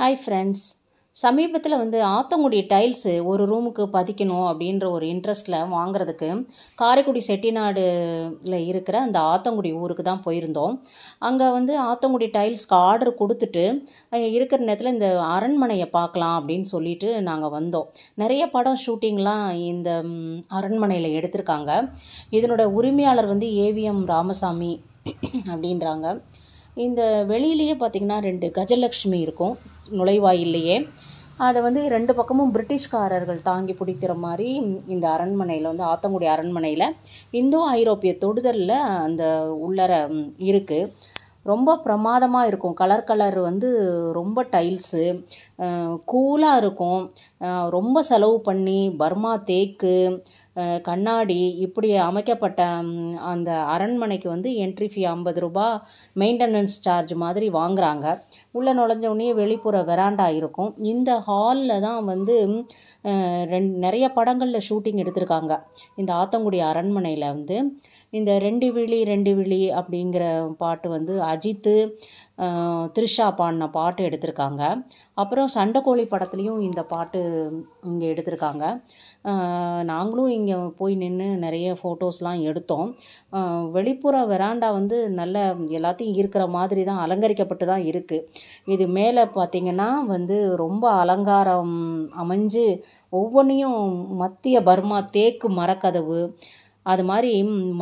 hi friends சமீபத்தில் வந்து Athangudi tiles ஒரு ரூமுக்கு பதிக்கணும் அப்படின்ற ஒரு இன்ட்ரெஸ்ட்டில் வாங்குறதுக்கு காரைக்குடி செட்டிநாடுல இருக்கிற அந்த ஆத்தங்குடி ஊருக்கு தான் போயிருந்தோம் அங்கே வந்து ஆத்தங்குடி டைல்ஸ்க்கு ஆர்டர் கொடுத்துட்டு இருக்கிற நேரத்தில் இந்த அரண்மனையை பார்க்கலாம் அப்படின்னு சொல்லிட்டு நாங்கள் வந்தோம் நிறைய படம் ஷூட்டிங்லாம் இந்த அரண்மனையில் எடுத்திருக்காங்க இதனோட உரிமையாளர் வந்து ஏவிஎம் ராமசாமி அப்படின்றாங்க இந்த வெளியிலேயே பார்த்திங்கன்னா ரெண்டு கஜலக்ஷ்மி இருக்கும் நுழைவாயிலேயே அதை வந்து ரெண்டு பக்கமும் பிரிட்டிஷ்காரர்கள் தாங்கி பிடிக்கிற மாதிரி இந்த அரண்மனையில் வந்து ஆத்தங்குடி அரண்மனையில் இந்தோ ஐரோப்பிய தொடுதலில் அந்த உள்ளர இருக்குது ரொம்ப பிரமாதமாக இருக்கும் கலர் கலர் வந்து ரொம்ப டைல்ஸு கூலாக இருக்கும் ரொம்ப செலவு பண்ணி பர்மா தேக்கு கண்ணாடி இப்படி அமைக்கப்பட்ட அந்த அரண்மனைக்கு வந்து என்ட்ரி ஃபீ ஐம்பது ரூபா மெயின்டெனன்ஸ் சார்ஜ் மாதிரி வாங்குகிறாங்க உள்ளே நுழைஞ்சவுடனே வெளிப்புற வராண்டா இருக்கும் இந்த ஹாலில் தான் வந்து ரெண் நிறைய படங்களில் ஷூட்டிங் எடுத்திருக்காங்க இந்த ஆத்தங்குடி அரண்மனையில் வந்து இந்த ரெண்டு விழி ரெண்டு விழி அப்படிங்கிற பாட்டு வந்து அஜித்து த்ரிஷா பாடின பாட்டு எடுத்திருக்காங்க அப்புறம் சண்டைக்கோழி படத்துலேயும் இந்த பாட்டு இங்கே எடுத்திருக்காங்க நாங்களும் இங்கே போய் நின்று நிறைய ஃபோட்டோஸ்லாம் எடுத்தோம் வெளிப்புற வெராண்டா வந்து நல்ல எல்லாத்தையும் இருக்கிற மாதிரி தான் அலங்கரிக்கப்பட்டு தான் இருக்குது இது மேலே பார்த்திங்கன்னா வந்து ரொம்ப அலங்காரம் அமைஞ்சு ஒவ்வொன்றையும் மத்திய பர்மா தேக்கு மரக்கதவு அது மாதிரி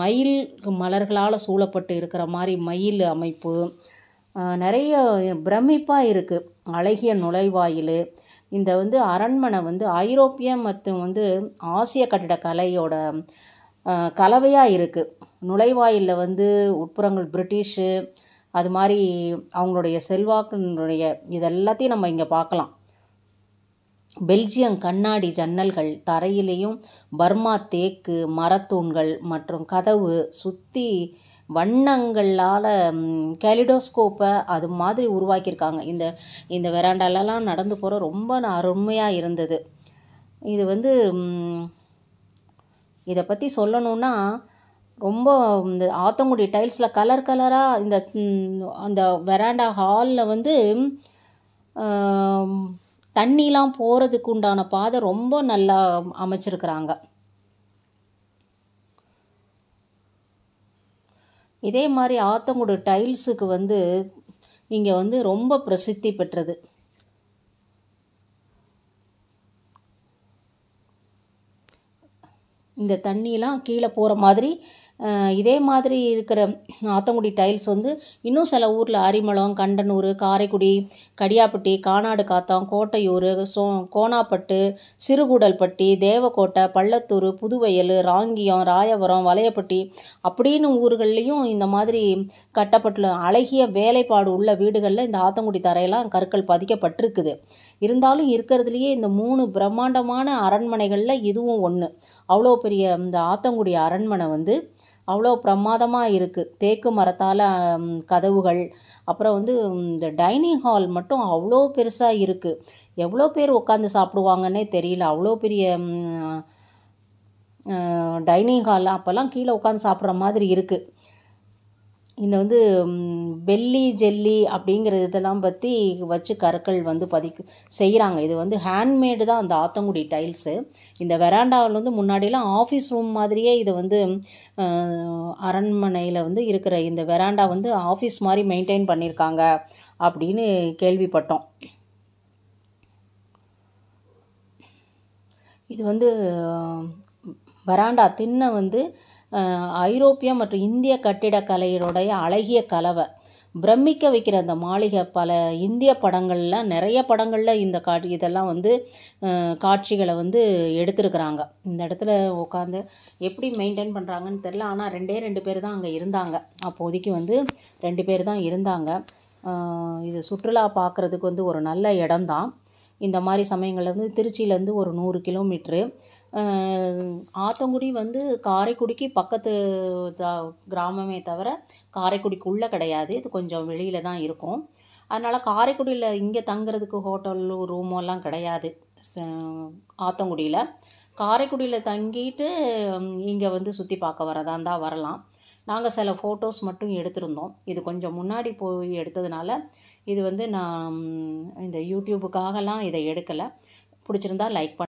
மயில் மலர்களால் சூழப்பட்டு இருக்கிற மாதிரி மயில் அமைப்பு நிறைய பிரமிப்பாக இருக்குது அழகிய நுழைவாயில் இந்த வந்து அரண்மனை வந்து ஐரோப்பிய மற்றும் வந்து ஆசிய கலையோட கலவையாக இருக்குது நுழைவாயிலில் வந்து உட்புறங்கள் பிரிட்டிஷு அது மாதிரி அவங்களுடைய செல்வாக்கினுடைய இதெல்லாத்தையும் நம்ம இங்கே பார்க்கலாம் பெல்ஜியம் கண்ணாடி ஜன்னல்கள் தரையிலையும் பர்மா தேக்கு மரத்தூண்கள் மற்றும் கதவு சுற்றி வண்ணங்களால் கெலிடோஸ்கோப்பை அது மாதிரி உருவாக்கியிருக்காங்க இந்த இந்த வெராண்டாலலாம் நடந்து போகிற ரொம்ப அருமையாக இருந்தது இது வந்து இதை பற்றி சொல்லணுன்னா ரொம்ப இந்த ஆத்தங்குடி டைல்ஸில் கலர் கலராக இந்த அந்த வெராண்டா ஹாலில் வந்து தண்ணிலாம் போகிறதுக்கு உண்டான பாதை ரொம்ப நல்லா அமைச்சிருக்கிறாங்க இதே மாதிரி ஆத்தங்குடு டைல்ஸுக்கு வந்து இங்கே வந்து ரொம்ப பிரசித்தி பெற்றது இந்த தண்ணியெலாம் கீழே போகிற மாதிரி இதே மாதிரி இருக்கிற ஆத்தங்குடி டைல்ஸ் வந்து இன்னும் சில ஊரில் அரிமளம் கண்டனூர் காரைக்குடி கடியாப்பட்டி கானாடு காத்தம் கோட்டையூர் சோ கோனாப்பட்டு சிறுகூடல்பட்டி தேவக்கோட்டை பள்ளத்தூர் புதுவயல் ராங்கியம் ராயபுரம் வலையப்பட்டி அப்படின்னு ஊர்கள்லேயும் இந்த மாதிரி கட்டப்பட்டு அழகிய வேலைப்பாடு உள்ள வீடுகளில் இந்த ஆத்தங்குடி தரையெல்லாம் கற்கள் பதிக்கப்பட்டிருக்குது இருந்தாலும் இருக்கிறதுலையே இந்த மூணு பிரம்மாண்டமான அரண்மனைகளில் இதுவும் ஒன்று அவ்வளோ பெரிய இந்த ஆத்தங்குடி அரண்மனை வந்து அவ்வளோ பிரமாதமாக இருக்குது தேக்கு மரத்தால் கதவுகள் அப்புறம் வந்து இந்த டைனிங் ஹால் மட்டும் அவ்வளோ பெருசாக இருக்குது எவ்வளோ பேர் உட்காந்து சாப்பிடுவாங்கன்னே தெரியல அவ்வளோ பெரிய டைனிங் ஹால் அப்போல்லாம் கீழே உட்காந்து சாப்பிட்ற மாதிரி இருக்குது இந்த வந்து வெள்ளி ஜெல்லி அப்படிங்கிற இதெல்லாம் பற்றி வச்சு கற்கள் வந்து பதிக்கு செய்கிறாங்க இது வந்து ஹேண்ட்மேடு தான் அந்த ஆத்தங்குடி டைல்ஸு இந்த வெராண்டாவில் வந்து முன்னாடியெலாம் ஆஃபீஸ் ரூம் மாதிரியே இது வந்து அரண்மனையில் வந்து இருக்கிற இந்த வெராண்டா வந்து ஆஃபீஸ் மாதிரி மெயின்டைன் பண்ணியிருக்காங்க அப்படின்னு கேள்விப்பட்டோம் இது வந்து வராண்டா தின்ன வந்து ஐரோப்பிய மற்றும் இந்திய கட்டிடக்கலையினுடைய அழகிய கலவை பிரமிக்க வைக்கிற அந்த மாளிகை பல இந்திய படங்களில் நிறைய படங்களில் இந்த காட்சி இதெல்லாம் வந்து காட்சிகளை வந்து எடுத்திருக்கிறாங்க இந்த இடத்துல உட்காந்து எப்படி மெயின்டைன் பண்ணுறாங்கன்னு தெரில ஆனால் ரெண்டே ரெண்டு பேர் தான் அங்கே இருந்தாங்க அப்போதைக்கு வந்து ரெண்டு பேர் தான் இருந்தாங்க இது சுற்றுலா பார்க்குறதுக்கு வந்து ஒரு நல்ல இடம்தான் இந்த மாதிரி சமயங்களில் வந்து திருச்சியிலேருந்து ஒரு நூறு கிலோமீட்ரு ஆத்தங்குடி வந்து காரைக்குடிக்கு பக்கத்து கிராமமே தவிர காரைக்குடிக்குள்ளே கிடையாது இது கொஞ்சம் வெளியில் தான் இருக்கும் அதனால் காரைக்குடியில் இங்கே தங்குறதுக்கு ஹோட்டல் ரூமோ எல்லாம் கிடையாது ஆத்தங்குடியில் காரைக்குடியில் தங்கிட்டு இங்கே வந்து சுற்றி பார்க்க வரதா இருந்தால் வரலாம் நாங்கள் சில ஃபோட்டோஸ் மட்டும் எடுத்திருந்தோம் இது கொஞ்சம் முன்னாடி போய் எடுத்ததுனால இது வந்து நான் இந்த யூடியூபுக்காகலாம் இதை எடுக்கலை பிடிச்சிருந்தா லைக் பண்ண